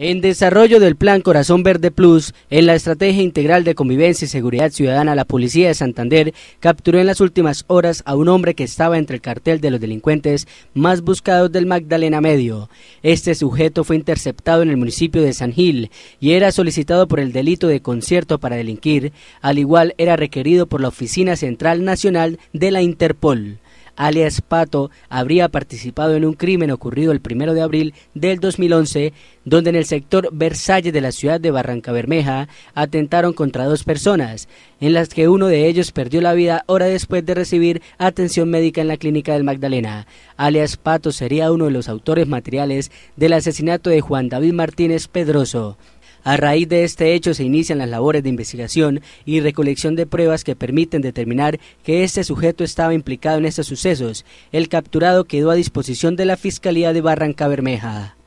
En desarrollo del Plan Corazón Verde Plus, en la Estrategia Integral de Convivencia y Seguridad Ciudadana, la Policía de Santander capturó en las últimas horas a un hombre que estaba entre el cartel de los delincuentes más buscados del Magdalena Medio. Este sujeto fue interceptado en el municipio de San Gil y era solicitado por el delito de concierto para delinquir, al igual era requerido por la Oficina Central Nacional de la Interpol alias Pato, habría participado en un crimen ocurrido el 1 de abril del 2011, donde en el sector Versalles de la ciudad de Barranca Bermeja atentaron contra dos personas, en las que uno de ellos perdió la vida hora después de recibir atención médica en la clínica del Magdalena. Alias Pato sería uno de los autores materiales del asesinato de Juan David Martínez Pedroso. A raíz de este hecho se inician las labores de investigación y recolección de pruebas que permiten determinar que este sujeto estaba implicado en estos sucesos. El capturado quedó a disposición de la Fiscalía de Barranca Bermeja.